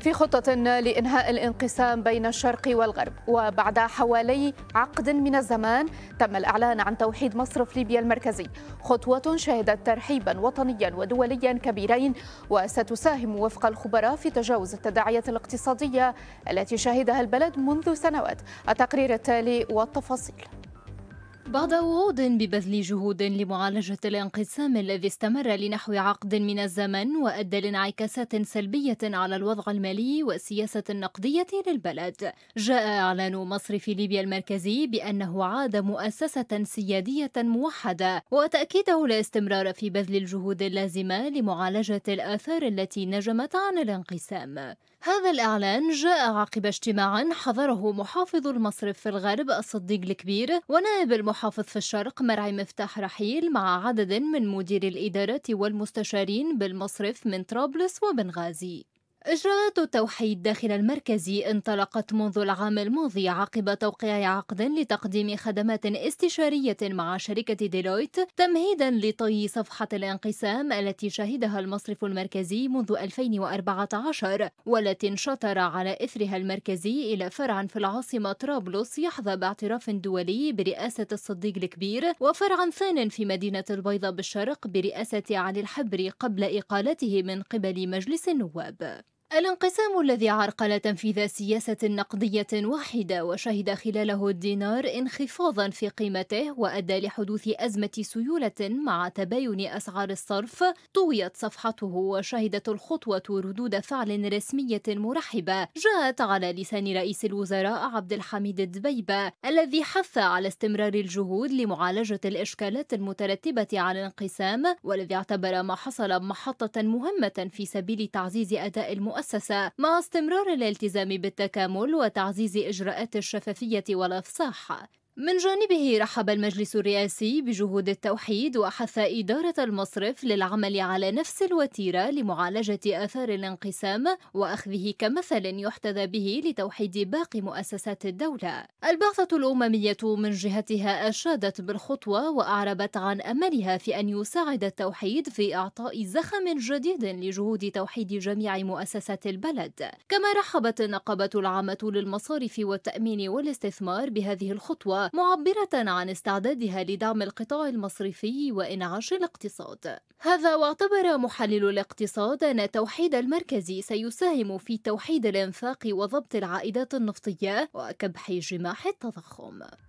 في خطة لإنهاء الانقسام بين الشرق والغرب وبعد حوالي عقد من الزمان تم الإعلان عن توحيد مصرف ليبيا المركزي خطوة شهدت ترحيبا وطنيا ودوليا كبيرين وستساهم وفق الخبراء في تجاوز التداعيات الاقتصادية التي شهدها البلد منذ سنوات التقرير التالي والتفاصيل بعد وعود ببذل جهود لمعالجة الانقسام الذي استمر لنحو عقد من الزمن وأدى لانعكاسات سلبية على الوضع المالي والسياسة النقدية للبلد جاء إعلان مصرف ليبيا المركزي بأنه عاد مؤسسة سيادية موحدة وتأكيده الاستمرار في بذل الجهود اللازمة لمعالجة الآثار التي نجمت عن الانقسام هذا الإعلان جاء عقب اجتماع حضره محافظ المصرف في الغرب الصديق الكبير ونائب المحافظ محافظ في الشرق مرعي مفتاح رحيل مع عدد من مدير الإدارات والمستشارين بالمصرف من طرابلس وبنغازي إجراءات التوحيد داخل المركز انطلقت منذ العام الماضي عقب توقيع عقد لتقديم خدمات استشارية مع شركة ديلويت تمهيدا لطي صفحة الانقسام التي شهدها المصرف المركزي منذ 2014 والتي انشطر على إثرها المركزي إلى فرع في العاصمة طرابلس يحظى باعتراف دولي برئاسة الصديق الكبير وفرع ثان في مدينة البيضاء بالشرق برئاسة علي الحبري قبل إقالته من قبل مجلس النواب. الانقسام الذي عرقل تنفيذ سياسة نقدية واحدة وشهد خلاله الدينار انخفاضا في قيمته وأدى لحدوث أزمة سيولة مع تباين أسعار الصرف طويت صفحته وشهدت الخطوة ردود فعل رسمية مرحبة جاءت على لسان رئيس الوزراء عبد الحميد الدبيبة الذي حث على استمرار الجهود لمعالجة الإشكالات المترتبة على الانقسام والذي اعتبر ما حصل محطة مهمة في سبيل تعزيز أداء المؤسسة المؤسسة مع استمرار الالتزام بالتكامل وتعزيز إجراءات الشفافية والإفصاح من جانبه رحب المجلس الرئاسي بجهود التوحيد وحث إدارة المصرف للعمل على نفس الوتيرة لمعالجة آثار الانقسام وأخذه كمثل يحتذى به لتوحيد باقي مؤسسات الدولة. البعثة الأممية من جهتها أشادت بالخطوة وأعربت عن أملها في أن يساعد التوحيد في إعطاء زخم جديد لجهود توحيد جميع مؤسسات البلد. كما رحبت النقابة العامة للمصارف والتأمين والاستثمار بهذه الخطوة معبرة عن استعدادها لدعم القطاع المصرفي وإنعاش الاقتصاد هذا واعتبر محلل الاقتصاد أن توحيد المركز سيساهم في توحيد الإنفاق وضبط العائدات النفطية وكبح جماح التضخم